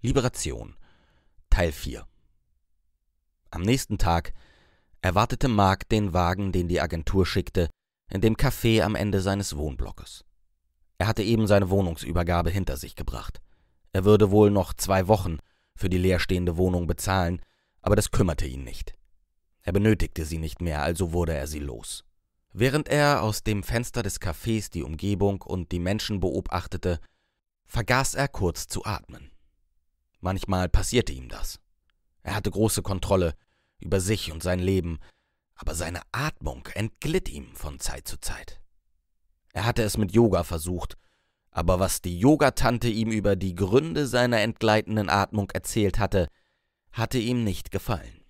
Liberation Teil 4 Am nächsten Tag erwartete Mark den Wagen, den die Agentur schickte, in dem Café am Ende seines Wohnblockes. Er hatte eben seine Wohnungsübergabe hinter sich gebracht. Er würde wohl noch zwei Wochen für die leerstehende Wohnung bezahlen, aber das kümmerte ihn nicht. Er benötigte sie nicht mehr, also wurde er sie los. Während er aus dem Fenster des Cafés die Umgebung und die Menschen beobachtete, vergaß er kurz zu atmen. Manchmal passierte ihm das. Er hatte große Kontrolle über sich und sein Leben, aber seine Atmung entglitt ihm von Zeit zu Zeit. Er hatte es mit Yoga versucht, aber was die Yogatante ihm über die Gründe seiner entgleitenden Atmung erzählt hatte, hatte ihm nicht gefallen.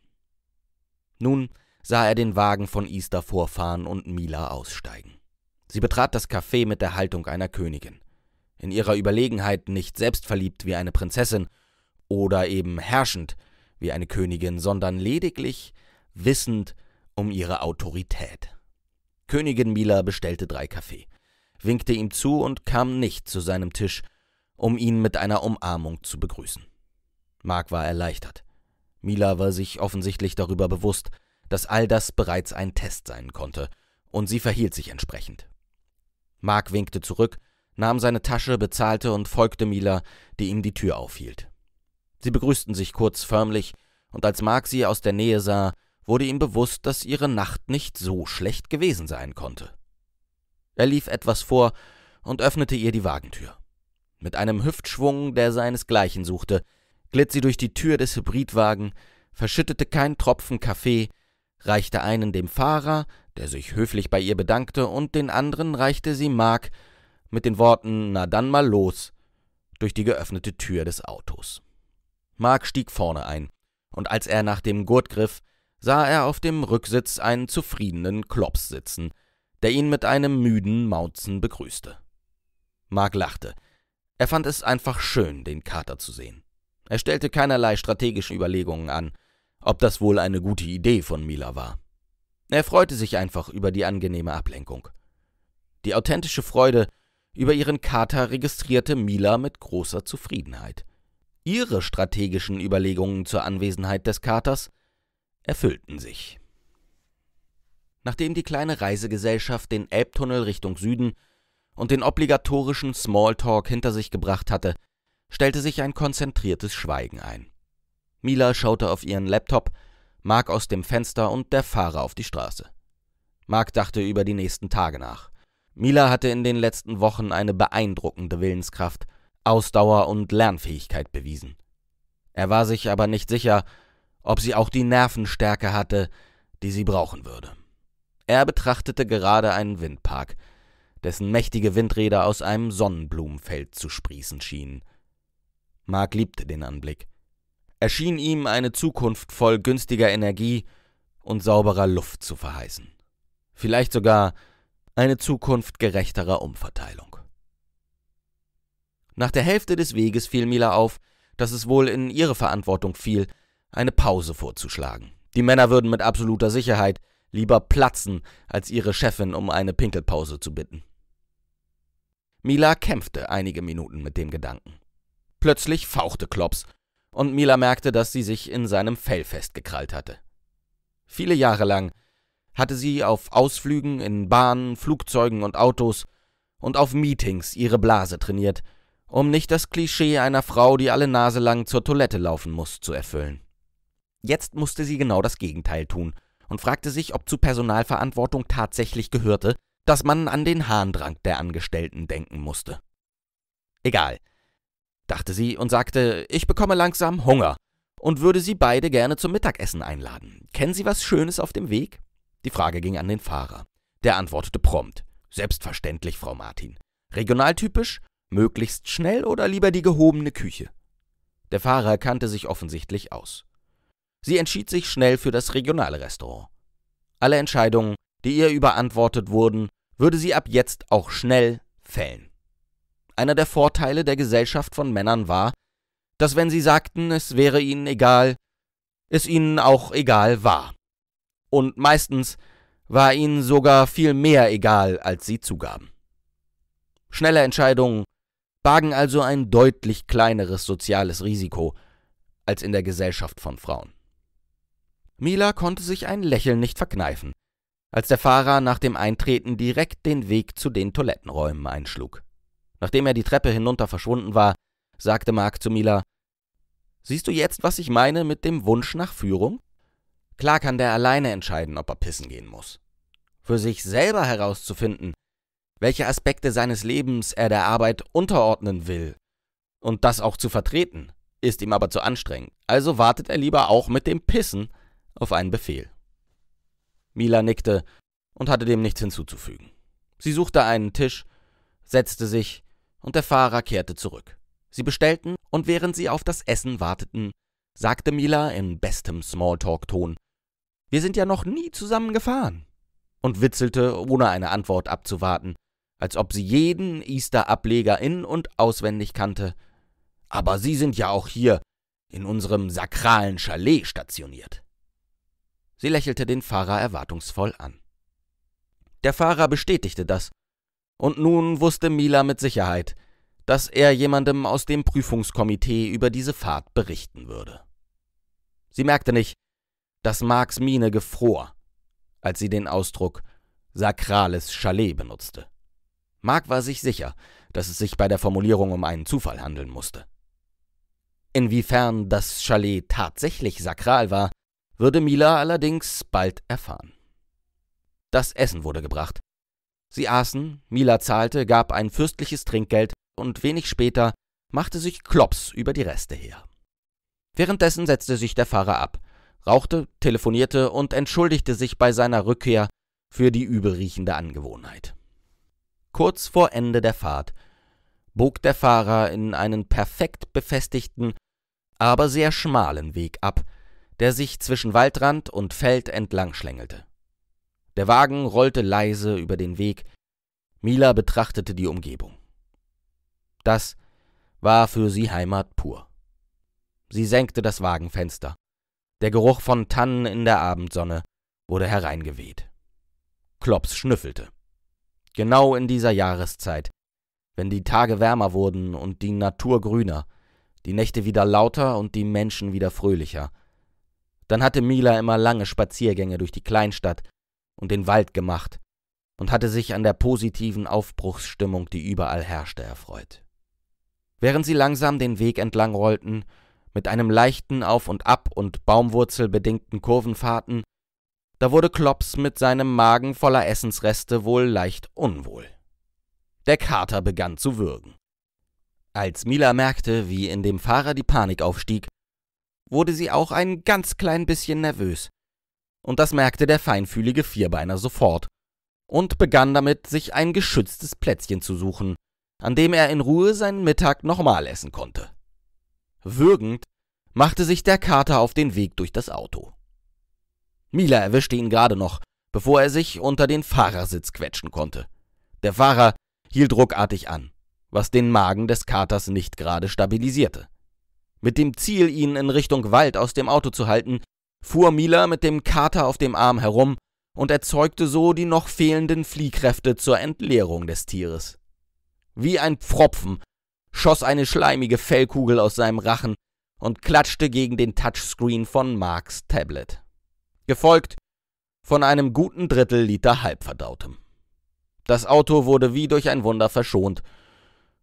Nun sah er den Wagen von Easter vorfahren und Mila aussteigen. Sie betrat das Café mit der Haltung einer Königin. In ihrer Überlegenheit nicht selbstverliebt wie eine Prinzessin, oder eben herrschend wie eine Königin, sondern lediglich wissend um ihre Autorität. Königin Mila bestellte drei Kaffee, winkte ihm zu und kam nicht zu seinem Tisch, um ihn mit einer Umarmung zu begrüßen. Mark war erleichtert. Mila war sich offensichtlich darüber bewusst, dass all das bereits ein Test sein konnte, und sie verhielt sich entsprechend. Mark winkte zurück, nahm seine Tasche, bezahlte und folgte Mila, die ihm die Tür aufhielt. Sie begrüßten sich kurz förmlich, und als Mark sie aus der Nähe sah, wurde ihm bewusst, dass ihre Nacht nicht so schlecht gewesen sein konnte. Er lief etwas vor und öffnete ihr die Wagentür. Mit einem Hüftschwung, der seinesgleichen suchte, glitt sie durch die Tür des Hybridwagen, verschüttete keinen Tropfen Kaffee, reichte einen dem Fahrer, der sich höflich bei ihr bedankte, und den anderen reichte sie Mark mit den Worten Na dann mal los durch die geöffnete Tür des Autos. Mark stieg vorne ein, und als er nach dem Gurt griff, sah er auf dem Rücksitz einen zufriedenen Klops sitzen, der ihn mit einem müden Mauzen begrüßte. Mark lachte. Er fand es einfach schön, den Kater zu sehen. Er stellte keinerlei strategische Überlegungen an, ob das wohl eine gute Idee von Mila war. Er freute sich einfach über die angenehme Ablenkung. Die authentische Freude über ihren Kater registrierte Mila mit großer Zufriedenheit. Ihre strategischen Überlegungen zur Anwesenheit des Katers erfüllten sich. Nachdem die kleine Reisegesellschaft den Elbtunnel Richtung Süden und den obligatorischen Smalltalk hinter sich gebracht hatte, stellte sich ein konzentriertes Schweigen ein. Mila schaute auf ihren Laptop, Mark aus dem Fenster und der Fahrer auf die Straße. Mark dachte über die nächsten Tage nach. Mila hatte in den letzten Wochen eine beeindruckende Willenskraft Ausdauer und Lernfähigkeit bewiesen. Er war sich aber nicht sicher, ob sie auch die Nervenstärke hatte, die sie brauchen würde. Er betrachtete gerade einen Windpark, dessen mächtige Windräder aus einem Sonnenblumenfeld zu sprießen schienen. Mark liebte den Anblick. Er schien ihm eine Zukunft voll günstiger Energie und sauberer Luft zu verheißen. Vielleicht sogar eine Zukunft gerechterer Umverteilung. Nach der Hälfte des Weges fiel Mila auf, dass es wohl in ihre Verantwortung fiel, eine Pause vorzuschlagen. Die Männer würden mit absoluter Sicherheit lieber platzen, als ihre Chefin um eine Pinkelpause zu bitten. Mila kämpfte einige Minuten mit dem Gedanken. Plötzlich fauchte Klops, und Mila merkte, dass sie sich in seinem Fell festgekrallt hatte. Viele Jahre lang hatte sie auf Ausflügen in Bahnen, Flugzeugen und Autos und auf Meetings ihre Blase trainiert – um nicht das Klischee einer Frau, die alle Nase lang zur Toilette laufen muss, zu erfüllen. Jetzt musste sie genau das Gegenteil tun und fragte sich, ob zu Personalverantwortung tatsächlich gehörte, dass man an den Harndrang der Angestellten denken musste. Egal, dachte sie und sagte, ich bekomme langsam Hunger und würde Sie beide gerne zum Mittagessen einladen. Kennen Sie was Schönes auf dem Weg? Die Frage ging an den Fahrer. Der antwortete prompt. Selbstverständlich, Frau Martin. Regionaltypisch Möglichst schnell oder lieber die gehobene Küche? Der Fahrer kannte sich offensichtlich aus. Sie entschied sich schnell für das regionale Restaurant. Alle Entscheidungen, die ihr überantwortet wurden, würde sie ab jetzt auch schnell fällen. Einer der Vorteile der Gesellschaft von Männern war, dass wenn sie sagten, es wäre ihnen egal, es ihnen auch egal war. Und meistens war ihnen sogar viel mehr egal, als sie zugaben. Schnelle Entscheidungen bargen also ein deutlich kleineres soziales Risiko als in der Gesellschaft von Frauen. Mila konnte sich ein Lächeln nicht verkneifen, als der Fahrer nach dem Eintreten direkt den Weg zu den Toilettenräumen einschlug. Nachdem er die Treppe hinunter verschwunden war, sagte Mark zu Mila, Siehst du jetzt, was ich meine mit dem Wunsch nach Führung? Klar kann der alleine entscheiden, ob er pissen gehen muss. Für sich selber herauszufinden, welche Aspekte seines Lebens er der Arbeit unterordnen will und das auch zu vertreten, ist ihm aber zu anstrengend, also wartet er lieber auch mit dem Pissen auf einen Befehl. Mila nickte und hatte dem nichts hinzuzufügen. Sie suchte einen Tisch, setzte sich und der Fahrer kehrte zurück. Sie bestellten und während sie auf das Essen warteten, sagte Mila in bestem Smalltalk-Ton: Wir sind ja noch nie zusammen gefahren und witzelte, ohne eine Antwort abzuwarten, als ob sie jeden Easter-Ableger in- und auswendig kannte. Aber Sie sind ja auch hier in unserem sakralen Chalet stationiert. Sie lächelte den Fahrer erwartungsvoll an. Der Fahrer bestätigte das, und nun wusste Mila mit Sicherheit, dass er jemandem aus dem Prüfungskomitee über diese Fahrt berichten würde. Sie merkte nicht, dass Marks Miene gefror, als sie den Ausdruck sakrales Chalet benutzte. Mark war sich sicher, dass es sich bei der Formulierung um einen Zufall handeln musste. Inwiefern das Chalet tatsächlich sakral war, würde Mila allerdings bald erfahren. Das Essen wurde gebracht. Sie aßen, Mila zahlte, gab ein fürstliches Trinkgeld und wenig später machte sich Klops über die Reste her. Währenddessen setzte sich der Pfarrer ab, rauchte, telefonierte und entschuldigte sich bei seiner Rückkehr für die übelriechende Angewohnheit. Kurz vor Ende der Fahrt bog der Fahrer in einen perfekt befestigten, aber sehr schmalen Weg ab, der sich zwischen Waldrand und Feld entlang schlängelte. Der Wagen rollte leise über den Weg, Mila betrachtete die Umgebung. Das war für sie Heimat pur. Sie senkte das Wagenfenster. Der Geruch von Tannen in der Abendsonne wurde hereingeweht. Klops schnüffelte genau in dieser Jahreszeit, wenn die Tage wärmer wurden und die Natur grüner, die Nächte wieder lauter und die Menschen wieder fröhlicher. Dann hatte Mila immer lange Spaziergänge durch die Kleinstadt und den Wald gemacht und hatte sich an der positiven Aufbruchsstimmung, die überall herrschte, erfreut. Während sie langsam den Weg entlang rollten, mit einem leichten Auf und Ab und Baumwurzelbedingten Kurvenfahrten, da wurde Klops mit seinem Magen voller Essensreste wohl leicht unwohl. Der Kater begann zu würgen. Als Mila merkte, wie in dem Fahrer die Panik aufstieg, wurde sie auch ein ganz klein bisschen nervös. Und das merkte der feinfühlige Vierbeiner sofort und begann damit, sich ein geschütztes Plätzchen zu suchen, an dem er in Ruhe seinen Mittag nochmal essen konnte. Würgend machte sich der Kater auf den Weg durch das Auto. Mila erwischte ihn gerade noch, bevor er sich unter den Fahrersitz quetschen konnte. Der Fahrer hielt ruckartig an, was den Magen des Katers nicht gerade stabilisierte. Mit dem Ziel, ihn in Richtung Wald aus dem Auto zu halten, fuhr Mila mit dem Kater auf dem Arm herum und erzeugte so die noch fehlenden Fliehkräfte zur Entleerung des Tieres. Wie ein Pfropfen schoss eine schleimige Fellkugel aus seinem Rachen und klatschte gegen den Touchscreen von Marks Tablet gefolgt von einem guten Drittel Liter halbverdautem. Das Auto wurde wie durch ein Wunder verschont,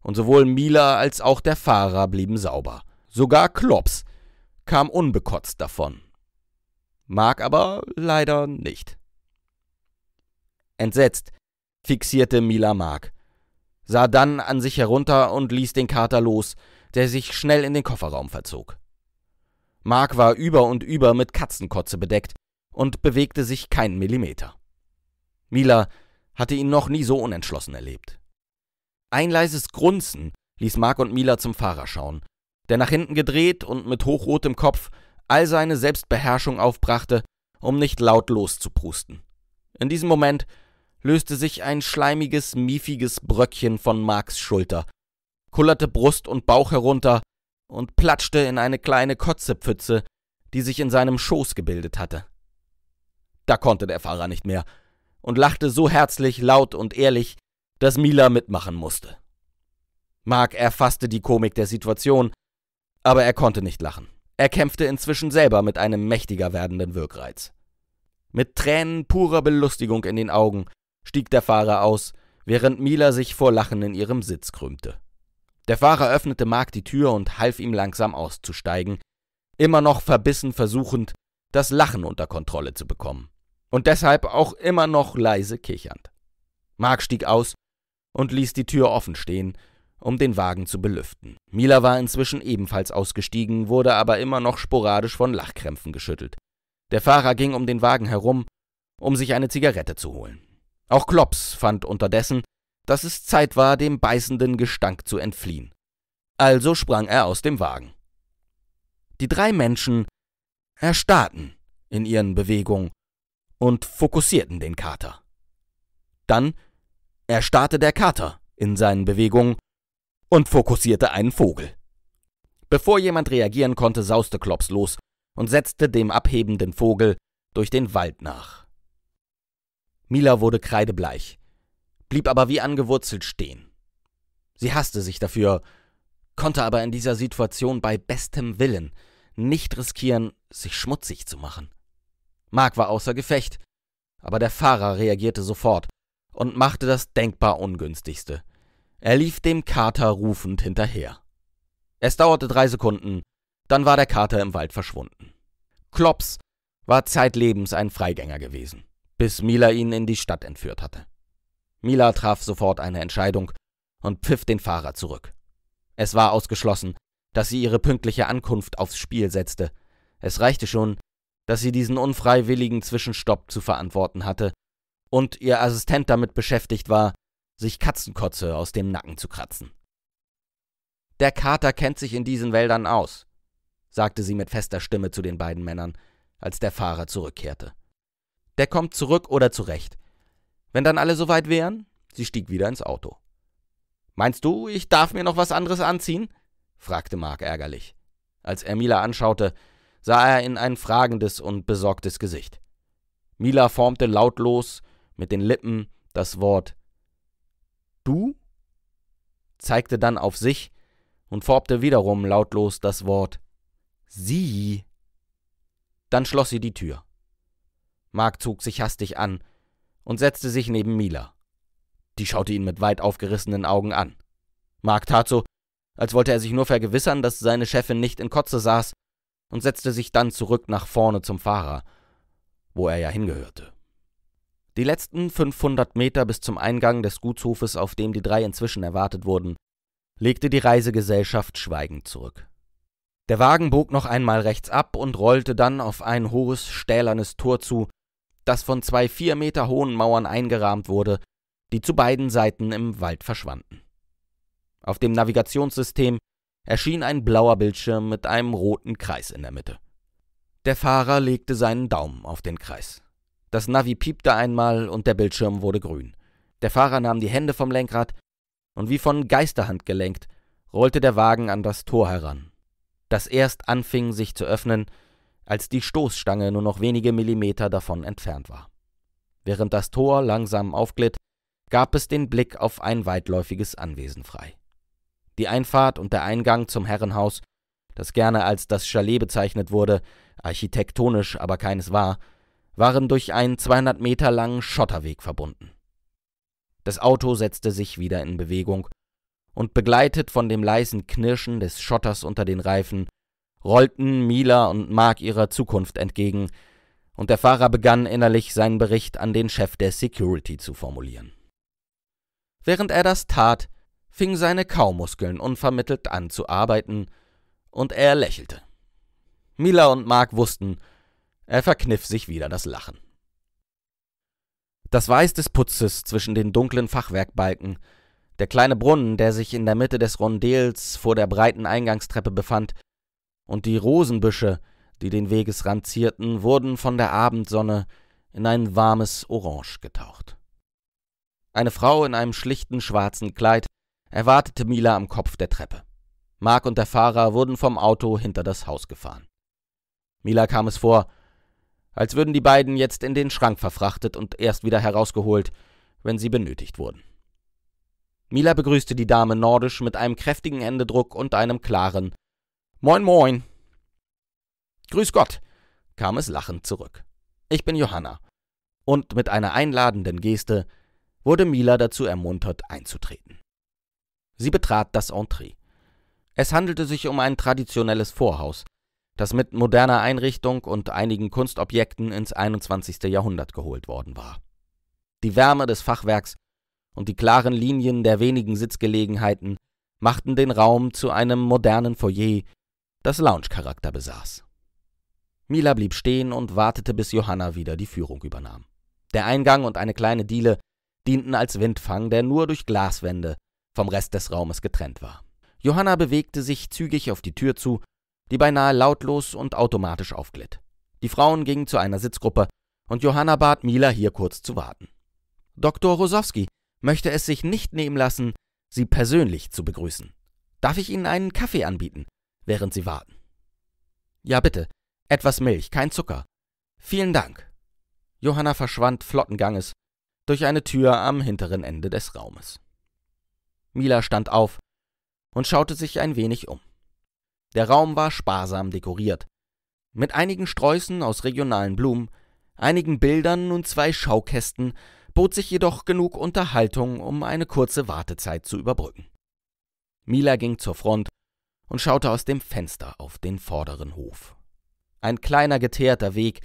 und sowohl Mila als auch der Fahrer blieben sauber. Sogar Klops kam unbekotzt davon. Mark aber leider nicht. Entsetzt fixierte Mila Mark, sah dann an sich herunter und ließ den Kater los, der sich schnell in den Kofferraum verzog. Mark war über und über mit Katzenkotze bedeckt, und bewegte sich keinen Millimeter. Mila hatte ihn noch nie so unentschlossen erlebt. Ein leises Grunzen ließ Mark und Mila zum Fahrer schauen, der nach hinten gedreht und mit hochrotem Kopf all seine Selbstbeherrschung aufbrachte, um nicht laut loszuprusten. In diesem Moment löste sich ein schleimiges, miefiges Bröckchen von Marks Schulter, kullerte Brust und Bauch herunter und platschte in eine kleine Kotzepfütze, die sich in seinem Schoß gebildet hatte. Da konnte der Fahrer nicht mehr und lachte so herzlich, laut und ehrlich, dass Mila mitmachen musste. Mark erfasste die Komik der Situation, aber er konnte nicht lachen. Er kämpfte inzwischen selber mit einem mächtiger werdenden Wirkreiz. Mit Tränen purer Belustigung in den Augen stieg der Fahrer aus, während Mila sich vor Lachen in ihrem Sitz krümmte. Der Fahrer öffnete Mark die Tür und half ihm langsam auszusteigen, immer noch verbissen versuchend, das Lachen unter Kontrolle zu bekommen und deshalb auch immer noch leise kichernd. Mark stieg aus und ließ die Tür offen stehen, um den Wagen zu belüften. Mila war inzwischen ebenfalls ausgestiegen, wurde aber immer noch sporadisch von Lachkrämpfen geschüttelt. Der Fahrer ging um den Wagen herum, um sich eine Zigarette zu holen. Auch Klops fand unterdessen, dass es Zeit war, dem beißenden Gestank zu entfliehen. Also sprang er aus dem Wagen. Die drei Menschen erstarrten in ihren Bewegungen und fokussierten den Kater. Dann erstarrte der Kater in seinen Bewegungen und fokussierte einen Vogel. Bevor jemand reagieren konnte, sauste Klops los und setzte dem abhebenden Vogel durch den Wald nach. Mila wurde kreidebleich, blieb aber wie angewurzelt stehen. Sie hasste sich dafür, konnte aber in dieser Situation bei bestem Willen nicht riskieren, sich schmutzig zu machen. Mark war außer Gefecht, aber der Fahrer reagierte sofort und machte das denkbar ungünstigste. Er lief dem Kater rufend hinterher. Es dauerte drei Sekunden, dann war der Kater im Wald verschwunden. Klops war zeitlebens ein Freigänger gewesen, bis Mila ihn in die Stadt entführt hatte. Mila traf sofort eine Entscheidung und pfiff den Fahrer zurück. Es war ausgeschlossen, dass sie ihre pünktliche Ankunft aufs Spiel setzte. Es reichte schon, dass sie diesen unfreiwilligen Zwischenstopp zu verantworten hatte und ihr Assistent damit beschäftigt war, sich Katzenkotze aus dem Nacken zu kratzen. Der Kater kennt sich in diesen Wäldern aus, sagte sie mit fester Stimme zu den beiden Männern, als der Fahrer zurückkehrte. Der kommt zurück oder zurecht. Wenn dann alle soweit wären, sie stieg wieder ins Auto. Meinst du, ich darf mir noch was anderes anziehen? fragte Mark ärgerlich. Als er Mila anschaute, sah er in ein fragendes und besorgtes Gesicht. Mila formte lautlos mit den Lippen das Wort Du, zeigte dann auf sich und formte wiederum lautlos das Wort Sie. Dann schloss sie die Tür. Mark zog sich hastig an und setzte sich neben Mila. Die schaute ihn mit weit aufgerissenen Augen an. Mark tat so, als wollte er sich nur vergewissern, dass seine Chefin nicht in Kotze saß und setzte sich dann zurück nach vorne zum Fahrer, wo er ja hingehörte. Die letzten 500 Meter bis zum Eingang des Gutshofes, auf dem die drei inzwischen erwartet wurden, legte die Reisegesellschaft schweigend zurück. Der Wagen bog noch einmal rechts ab und rollte dann auf ein hohes, stählernes Tor zu, das von zwei vier Meter hohen Mauern eingerahmt wurde, die zu beiden Seiten im Wald verschwanden. Auf dem Navigationssystem erschien ein blauer Bildschirm mit einem roten Kreis in der Mitte. Der Fahrer legte seinen Daumen auf den Kreis. Das Navi piepte einmal und der Bildschirm wurde grün. Der Fahrer nahm die Hände vom Lenkrad und wie von Geisterhand gelenkt, rollte der Wagen an das Tor heran, das erst anfing sich zu öffnen, als die Stoßstange nur noch wenige Millimeter davon entfernt war. Während das Tor langsam aufglitt, gab es den Blick auf ein weitläufiges Anwesen frei. Die Einfahrt und der Eingang zum Herrenhaus, das gerne als das Chalet bezeichnet wurde, architektonisch aber keines war, waren durch einen 200 Meter langen Schotterweg verbunden. Das Auto setzte sich wieder in Bewegung und begleitet von dem leisen Knirschen des Schotters unter den Reifen rollten Mila und Mark ihrer Zukunft entgegen, und der Fahrer begann innerlich seinen Bericht an den Chef der Security zu formulieren. Während er das tat, fing seine Kaumuskeln unvermittelt an zu arbeiten, und er lächelte. Mila und Mark wussten, er verkniff sich wieder das Lachen. Das Weiß des Putzes zwischen den dunklen Fachwerkbalken, der kleine Brunnen, der sich in der Mitte des Rondels vor der breiten Eingangstreppe befand, und die Rosenbüsche, die den Wegesrand zierten, wurden von der Abendsonne in ein warmes Orange getaucht. Eine Frau in einem schlichten schwarzen Kleid erwartete Mila am Kopf der Treppe. Mark und der Fahrer wurden vom Auto hinter das Haus gefahren. Mila kam es vor, als würden die beiden jetzt in den Schrank verfrachtet und erst wieder herausgeholt, wenn sie benötigt wurden. Mila begrüßte die Dame nordisch mit einem kräftigen Endedruck und einem klaren Moin Moin. Grüß Gott, kam es lachend zurück. Ich bin Johanna. Und mit einer einladenden Geste wurde Mila dazu ermuntert, einzutreten. Sie betrat das Entree. Es handelte sich um ein traditionelles Vorhaus, das mit moderner Einrichtung und einigen Kunstobjekten ins 21. Jahrhundert geholt worden war. Die Wärme des Fachwerks und die klaren Linien der wenigen Sitzgelegenheiten machten den Raum zu einem modernen Foyer, das Lounge-Charakter besaß. Mila blieb stehen und wartete, bis Johanna wieder die Führung übernahm. Der Eingang und eine kleine Diele dienten als Windfang, der nur durch Glaswände vom Rest des Raumes getrennt war. Johanna bewegte sich zügig auf die Tür zu, die beinahe lautlos und automatisch aufglitt. Die Frauen gingen zu einer Sitzgruppe und Johanna bat Mila, hier kurz zu warten. Dr. Rosowski möchte es sich nicht nehmen lassen, Sie persönlich zu begrüßen. Darf ich Ihnen einen Kaffee anbieten, während Sie warten? Ja, bitte. Etwas Milch, kein Zucker. Vielen Dank. Johanna verschwand flotten Ganges durch eine Tür am hinteren Ende des Raumes. Mila stand auf und schaute sich ein wenig um. Der Raum war sparsam dekoriert, mit einigen Sträußen aus regionalen Blumen, einigen Bildern und zwei Schaukästen, bot sich jedoch genug Unterhaltung, um eine kurze Wartezeit zu überbrücken. Mila ging zur Front und schaute aus dem Fenster auf den vorderen Hof. Ein kleiner geteerter Weg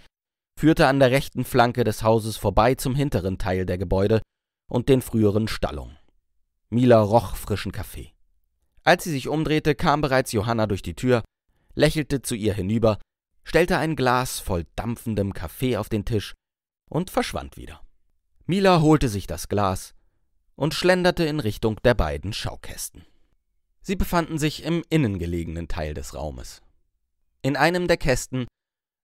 führte an der rechten Flanke des Hauses vorbei zum hinteren Teil der Gebäude und den früheren Stallungen. Mila roch frischen Kaffee. Als sie sich umdrehte, kam bereits Johanna durch die Tür, lächelte zu ihr hinüber, stellte ein Glas voll dampfendem Kaffee auf den Tisch und verschwand wieder. Mila holte sich das Glas und schlenderte in Richtung der beiden Schaukästen. Sie befanden sich im innengelegenen Teil des Raumes. In einem der Kästen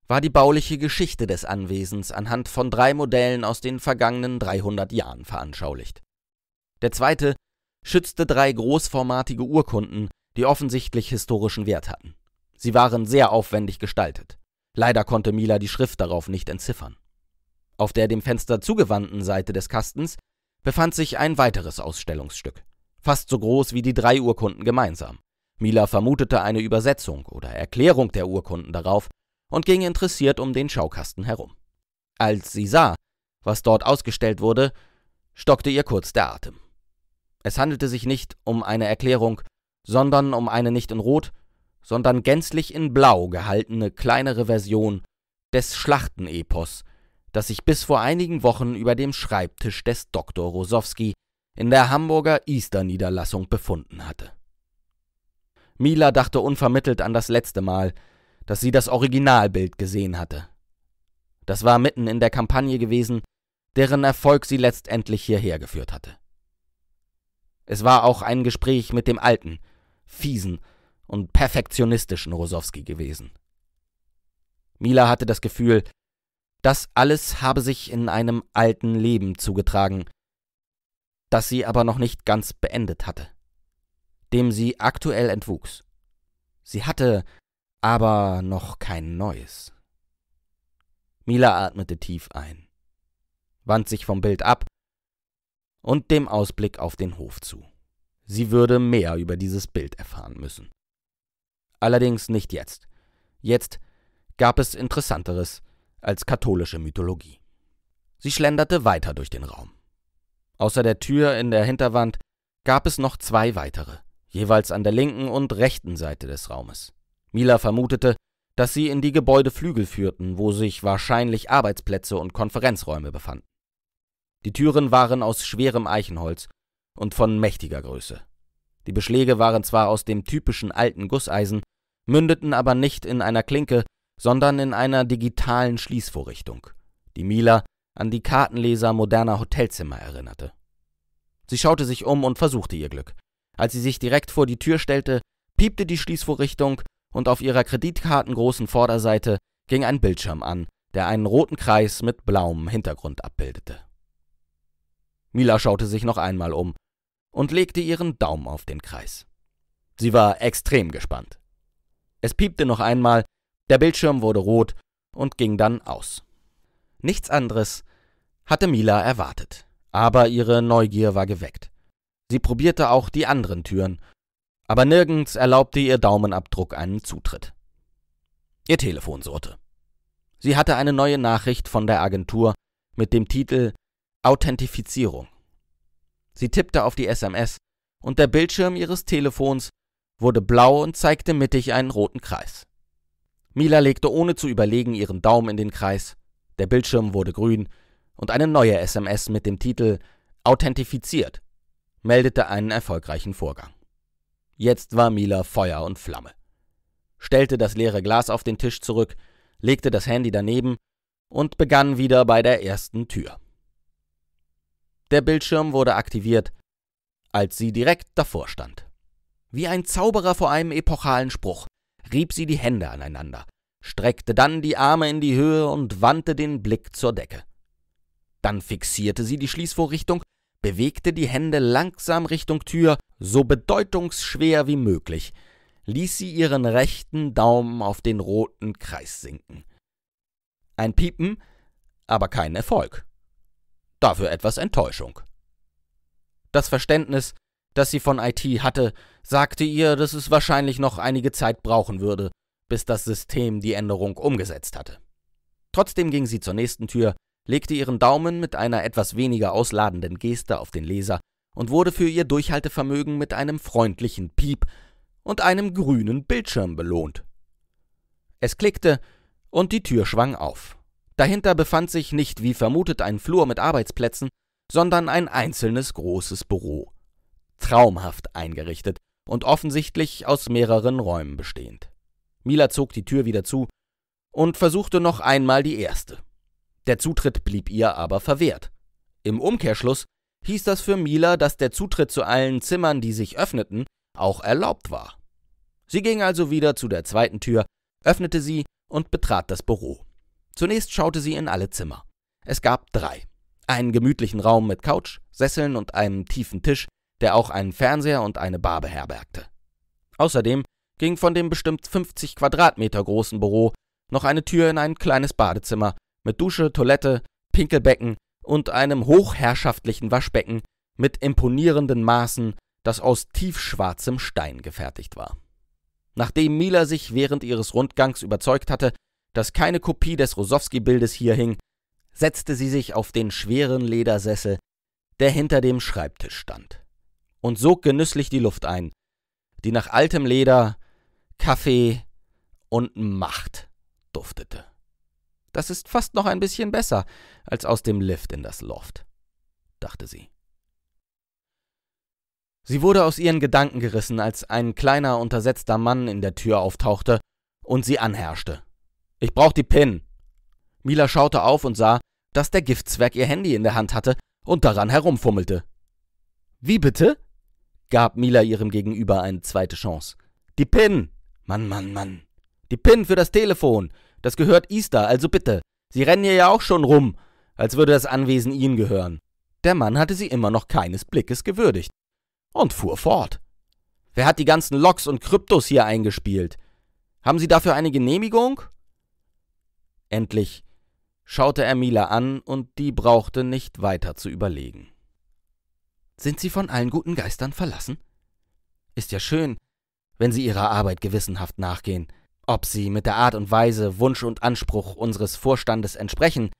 war die bauliche Geschichte des Anwesens anhand von drei Modellen aus den vergangenen 300 Jahren veranschaulicht. Der zweite schützte drei großformatige Urkunden, die offensichtlich historischen Wert hatten. Sie waren sehr aufwendig gestaltet. Leider konnte Mila die Schrift darauf nicht entziffern. Auf der dem Fenster zugewandten Seite des Kastens befand sich ein weiteres Ausstellungsstück, fast so groß wie die drei Urkunden gemeinsam. Mila vermutete eine Übersetzung oder Erklärung der Urkunden darauf und ging interessiert um den Schaukasten herum. Als sie sah, was dort ausgestellt wurde, stockte ihr kurz der Atem. Es handelte sich nicht um eine Erklärung, sondern um eine nicht in Rot, sondern gänzlich in Blau gehaltene kleinere Version des Schlachtenepos, das sich bis vor einigen Wochen über dem Schreibtisch des Dr. Rosowski in der Hamburger Easter-Niederlassung befunden hatte. Mila dachte unvermittelt an das letzte Mal, dass sie das Originalbild gesehen hatte. Das war mitten in der Kampagne gewesen, deren Erfolg sie letztendlich hierher geführt hatte. Es war auch ein Gespräch mit dem alten, fiesen und perfektionistischen Rosowski gewesen. Mila hatte das Gefühl, das alles habe sich in einem alten Leben zugetragen, das sie aber noch nicht ganz beendet hatte, dem sie aktuell entwuchs. Sie hatte aber noch kein neues. Mila atmete tief ein, wand sich vom Bild ab und dem Ausblick auf den Hof zu. Sie würde mehr über dieses Bild erfahren müssen. Allerdings nicht jetzt. Jetzt gab es Interessanteres als katholische Mythologie. Sie schlenderte weiter durch den Raum. Außer der Tür in der Hinterwand gab es noch zwei weitere, jeweils an der linken und rechten Seite des Raumes. Mila vermutete, dass sie in die Gebäudeflügel führten, wo sich wahrscheinlich Arbeitsplätze und Konferenzräume befanden. Die Türen waren aus schwerem Eichenholz und von mächtiger Größe. Die Beschläge waren zwar aus dem typischen alten Gusseisen, mündeten aber nicht in einer Klinke, sondern in einer digitalen Schließvorrichtung, die Mila an die Kartenleser moderner Hotelzimmer erinnerte. Sie schaute sich um und versuchte ihr Glück. Als sie sich direkt vor die Tür stellte, piepte die Schließvorrichtung und auf ihrer Kreditkartengroßen Vorderseite ging ein Bildschirm an, der einen roten Kreis mit blauem Hintergrund abbildete. Mila schaute sich noch einmal um und legte ihren Daumen auf den Kreis. Sie war extrem gespannt. Es piepte noch einmal, der Bildschirm wurde rot und ging dann aus. Nichts anderes hatte Mila erwartet, aber ihre Neugier war geweckt. Sie probierte auch die anderen Türen, aber nirgends erlaubte ihr Daumenabdruck einen Zutritt. Ihr Telefon surrte. Sie hatte eine neue Nachricht von der Agentur mit dem Titel Authentifizierung. Sie tippte auf die SMS und der Bildschirm ihres Telefons wurde blau und zeigte mittig einen roten Kreis. Mila legte ohne zu überlegen ihren Daumen in den Kreis, der Bildschirm wurde grün und eine neue SMS mit dem Titel Authentifiziert meldete einen erfolgreichen Vorgang. Jetzt war Mila Feuer und Flamme, stellte das leere Glas auf den Tisch zurück, legte das Handy daneben und begann wieder bei der ersten Tür. Der Bildschirm wurde aktiviert, als sie direkt davor stand. Wie ein Zauberer vor einem epochalen Spruch rieb sie die Hände aneinander, streckte dann die Arme in die Höhe und wandte den Blick zur Decke. Dann fixierte sie die Schließvorrichtung, bewegte die Hände langsam Richtung Tür, so bedeutungsschwer wie möglich, ließ sie ihren rechten Daumen auf den roten Kreis sinken. Ein Piepen, aber kein Erfolg dafür etwas Enttäuschung. Das Verständnis, das sie von IT hatte, sagte ihr, dass es wahrscheinlich noch einige Zeit brauchen würde, bis das System die Änderung umgesetzt hatte. Trotzdem ging sie zur nächsten Tür, legte ihren Daumen mit einer etwas weniger ausladenden Geste auf den Leser und wurde für ihr Durchhaltevermögen mit einem freundlichen Piep und einem grünen Bildschirm belohnt. Es klickte und die Tür schwang auf. Dahinter befand sich nicht wie vermutet ein Flur mit Arbeitsplätzen, sondern ein einzelnes großes Büro. Traumhaft eingerichtet und offensichtlich aus mehreren Räumen bestehend. Mila zog die Tür wieder zu und versuchte noch einmal die erste. Der Zutritt blieb ihr aber verwehrt. Im Umkehrschluss hieß das für Mila, dass der Zutritt zu allen Zimmern, die sich öffneten, auch erlaubt war. Sie ging also wieder zu der zweiten Tür, öffnete sie und betrat das Büro. Zunächst schaute sie in alle Zimmer. Es gab drei. Einen gemütlichen Raum mit Couch, Sesseln und einem tiefen Tisch, der auch einen Fernseher und eine Bar beherbergte. Außerdem ging von dem bestimmt 50 Quadratmeter großen Büro noch eine Tür in ein kleines Badezimmer mit Dusche, Toilette, Pinkelbecken und einem hochherrschaftlichen Waschbecken mit imponierenden Maßen, das aus tiefschwarzem Stein gefertigt war. Nachdem Mila sich während ihres Rundgangs überzeugt hatte, dass keine Kopie des Rosowski-Bildes hier hing, setzte sie sich auf den schweren Ledersessel, der hinter dem Schreibtisch stand, und sog genüsslich die Luft ein, die nach altem Leder, Kaffee und Macht duftete. Das ist fast noch ein bisschen besser als aus dem Lift in das Loft, dachte sie. Sie wurde aus ihren Gedanken gerissen, als ein kleiner, untersetzter Mann in der Tür auftauchte und sie anherrschte, ich brauch die PIN. Mila schaute auf und sah, dass der Giftzwerg ihr Handy in der Hand hatte und daran herumfummelte. Wie bitte? gab Mila ihrem Gegenüber eine zweite Chance. Die PIN! Mann, Mann, Mann. Die PIN für das Telefon. Das gehört Easter, also bitte. Sie rennen hier ja auch schon rum, als würde das Anwesen ihnen gehören. Der Mann hatte sie immer noch keines Blickes gewürdigt und fuhr fort. Wer hat die ganzen Loks und Kryptos hier eingespielt? Haben Sie dafür eine Genehmigung? Endlich schaute er Mila an, und die brauchte nicht weiter zu überlegen. Sind Sie von allen guten Geistern verlassen? Ist ja schön, wenn Sie Ihrer Arbeit gewissenhaft nachgehen. Ob Sie mit der Art und Weise, Wunsch und Anspruch unseres Vorstandes entsprechen,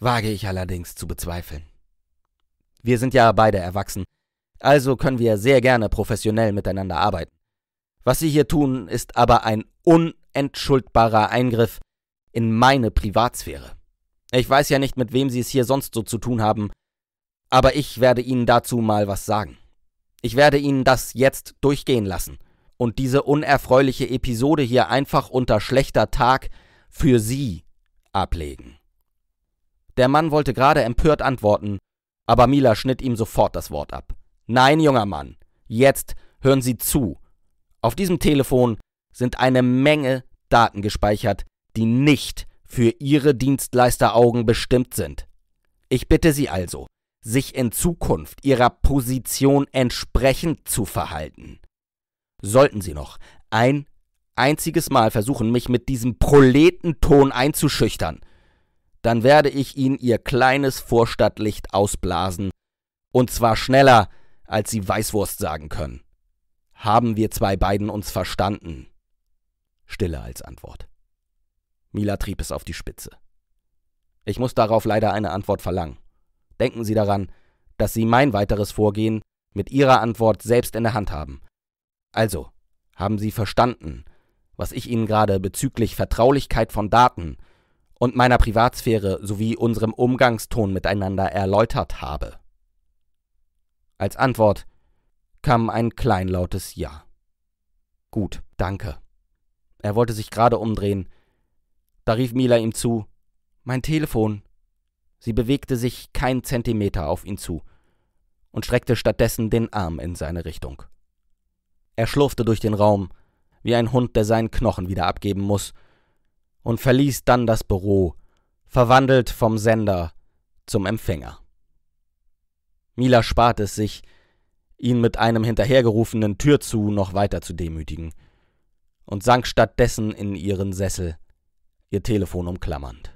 wage ich allerdings zu bezweifeln. Wir sind ja beide erwachsen, also können wir sehr gerne professionell miteinander arbeiten. Was Sie hier tun, ist aber ein unentschuldbarer Eingriff in meine Privatsphäre. Ich weiß ja nicht, mit wem Sie es hier sonst so zu tun haben, aber ich werde Ihnen dazu mal was sagen. Ich werde Ihnen das jetzt durchgehen lassen und diese unerfreuliche Episode hier einfach unter schlechter Tag für Sie ablegen. Der Mann wollte gerade empört antworten, aber Mila schnitt ihm sofort das Wort ab. Nein, junger Mann, jetzt hören Sie zu. Auf diesem Telefon sind eine Menge Daten gespeichert, die nicht für Ihre Dienstleisteraugen bestimmt sind. Ich bitte Sie also, sich in Zukunft Ihrer Position entsprechend zu verhalten. Sollten Sie noch ein einziges Mal versuchen, mich mit diesem Proletenton einzuschüchtern, dann werde ich Ihnen Ihr kleines Vorstadtlicht ausblasen, und zwar schneller, als Sie Weißwurst sagen können. Haben wir zwei beiden uns verstanden? Stille als Antwort. Mila trieb es auf die Spitze. Ich muss darauf leider eine Antwort verlangen. Denken Sie daran, dass Sie mein weiteres Vorgehen mit Ihrer Antwort selbst in der Hand haben. Also, haben Sie verstanden, was ich Ihnen gerade bezüglich Vertraulichkeit von Daten und meiner Privatsphäre sowie unserem Umgangston miteinander erläutert habe? Als Antwort kam ein kleinlautes Ja. Gut, danke. Er wollte sich gerade umdrehen, da rief Mila ihm zu Mein Telefon. Sie bewegte sich keinen Zentimeter auf ihn zu und streckte stattdessen den Arm in seine Richtung. Er schlurfte durch den Raum, wie ein Hund, der seinen Knochen wieder abgeben muss, und verließ dann das Büro, verwandelt vom Sender zum Empfänger. Mila spart es sich, ihn mit einem hinterhergerufenen Tür zu noch weiter zu demütigen, und sank stattdessen in ihren Sessel, ihr Telefon umklammernd.